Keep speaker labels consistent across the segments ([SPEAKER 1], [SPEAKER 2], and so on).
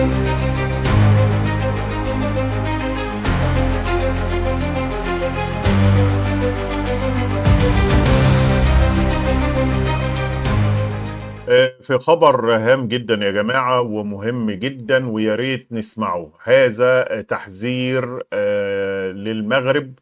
[SPEAKER 1] آه، في خبر هام جدا يا جماعة ومهم جدا ويا ريت نسمعه هذا تحذير آه، للمغرب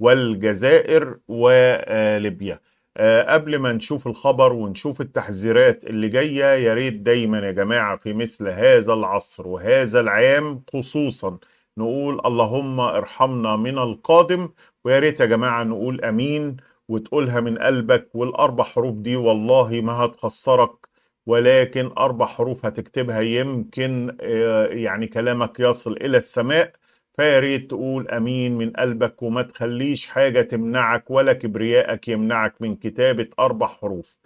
[SPEAKER 1] والجزائر وليبيا آه، قبل ما نشوف الخبر ونشوف التحذيرات اللي جاية يا ريت دايما يا جماعة في مثل هذا العصر وهذا العام خصوصا نقول اللهم ارحمنا من القادم ويا ريت يا جماعة نقول أمين وتقولها من قلبك والأربع حروف دي والله ما هتخسرك ولكن أربع حروف هتكتبها يمكن آه، يعني كلامك يصل إلى السماء فيا ريت تقول امين من قلبك وما تخليش حاجه تمنعك ولا كبريائك يمنعك من كتابه اربع حروف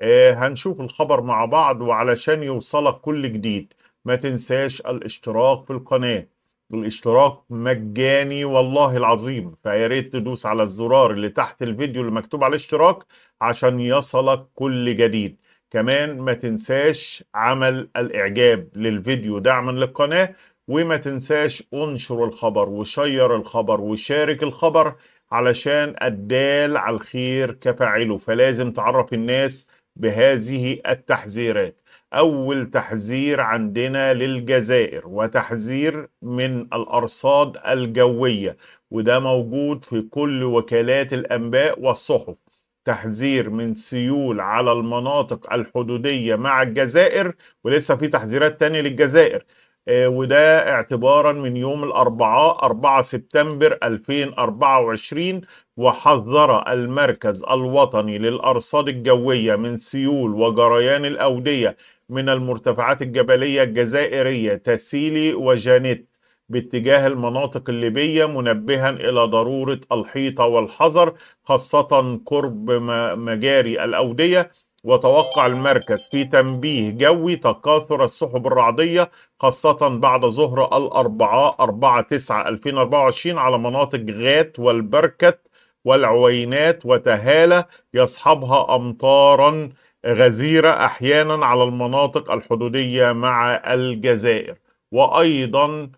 [SPEAKER 1] آه هنشوف الخبر مع بعض وعلشان يوصلك كل جديد ما تنساش الاشتراك في القناه الاشتراك مجاني والله العظيم فيا ريت تدوس على الزرار اللي تحت الفيديو اللي مكتوب على الاشتراك عشان يصلك كل جديد كمان ما تنساش عمل الاعجاب للفيديو دعما للقناه وما تنساش انشر الخبر وشير الخبر وشارك الخبر علشان الدال على الخير كفاعله فلازم تعرف الناس بهذه التحذيرات أول تحذير عندنا للجزائر وتحذير من الأرصاد الجوية وده موجود في كل وكالات الأنباء والصحف تحذير من سيول على المناطق الحدودية مع الجزائر ولسه في تحذيرات تانية للجزائر آه، وده اعتبارا من يوم الأربعاء 4 سبتمبر 2024 وحذر المركز الوطني للأرصاد الجوية من سيول وجريان الأودية من المرتفعات الجبلية الجزائرية تسيلي وجانيت باتجاه المناطق الليبية منبها إلى ضرورة الحيطة والحذر خاصة قرب مجاري الأودية وتوقع المركز في تنبيه جوي تكاثر السحب الرعدية خاصة بعد ظهر الأربعاء 4 9 2024 على مناطق غات والبركة والعوينات وتهالة يصحبها أمطارا غزيرة أحيانا على المناطق الحدودية مع الجزائر وأيضا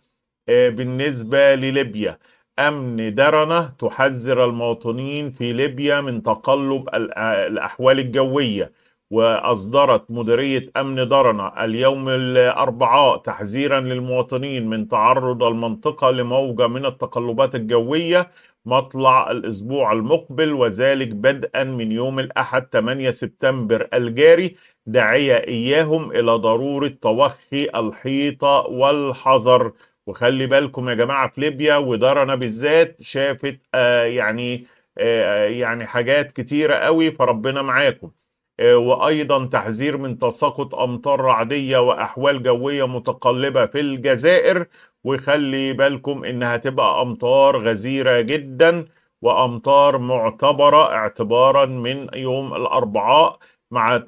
[SPEAKER 1] آه، بالنسبة لليبيا أمن درنة تحذر المواطنين في ليبيا من تقلب الأحوال الجوية وأصدرت مديرية أمن درنة اليوم الأربعاء تحذيرا للمواطنين من تعرض المنطقة لموجة من التقلبات الجوية مطلع الأسبوع المقبل وذلك بدءا من يوم الأحد 8 سبتمبر الجاري داعية إياهم إلى ضرورة توخي الحيطة والحذر وخلي بالكم يا جماعه في ليبيا ودارنا بالذات شافت آه، يعني آه، آه، يعني حاجات كتيره قوي فربنا معاكم وايضا تحذير من تساقط امطار رعديه واحوال جويه متقلبه في الجزائر وخلي بالكم انها تبقى امطار غزيره جدا وامطار معتبره اعتبارا من يوم الاربعاء مع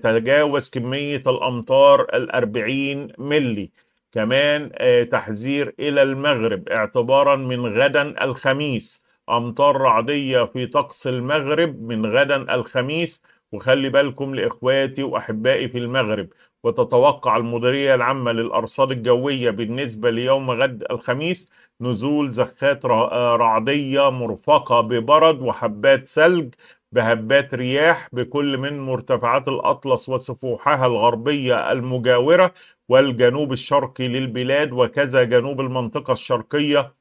[SPEAKER 1] تجاوز كميه الامطار الأربعين ملي كمان آه، تحذير إلى المغرب اعتبارا من غدا الخميس أمطار رعدية في طقس المغرب من غدا الخميس وخلي بالكم لإخواتي وأحبائي في المغرب وتتوقع المديرية العامة للأرصاد الجوية بالنسبة ليوم غد الخميس نزول زخات آه، رعدية مرفقة ببرد وحبات ثلج بهبات رياح بكل من مرتفعات الأطلس وسفوحها الغربية المجاورة والجنوب الشرقي للبلاد وكذا جنوب المنطقة الشرقية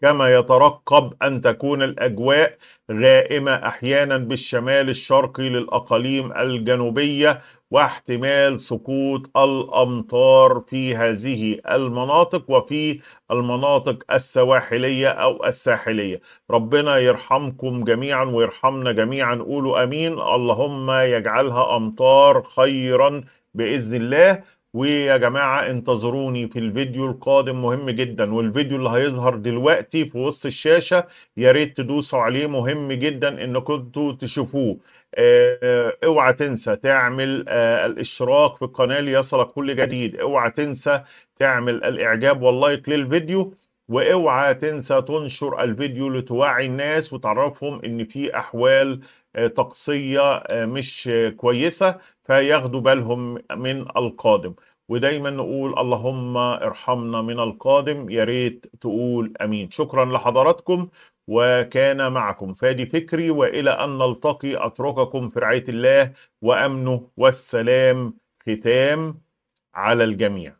[SPEAKER 1] كما يترقب أن تكون الأجواء غائمة أحيانا بالشمال الشرقي للأقاليم الجنوبية واحتمال سقوط الامطار في هذه المناطق وفي المناطق السواحليه او الساحليه ربنا يرحمكم جميعا ويرحمنا جميعا قولوا امين اللهم يجعلها امطار خيرا باذن الله ويا جماعة انتظروني في الفيديو القادم مهم جدا والفيديو اللي هيظهر دلوقتي في وسط الشاشة يا ريت تدوسوا عليه مهم جدا انكم كنتوا تشوفوه آه، آه، اوعى تنسى تعمل آه، الاشتراك في القناة ليصلك كل جديد اوعى تنسى تعمل الاعجاب واللايك للفيديو واوعى تنسى تنشر الفيديو لتوعي الناس وتعرفهم ان في احوال آه، طقسيه آه، مش كويسه فياخدوا بالهم من القادم ودايما نقول اللهم ارحمنا من القادم يا ريت تقول امين شكرا لحضراتكم وكان معكم فادي فكري والى ان نلتقي اترككم في رعايه الله وامنه والسلام ختام على الجميع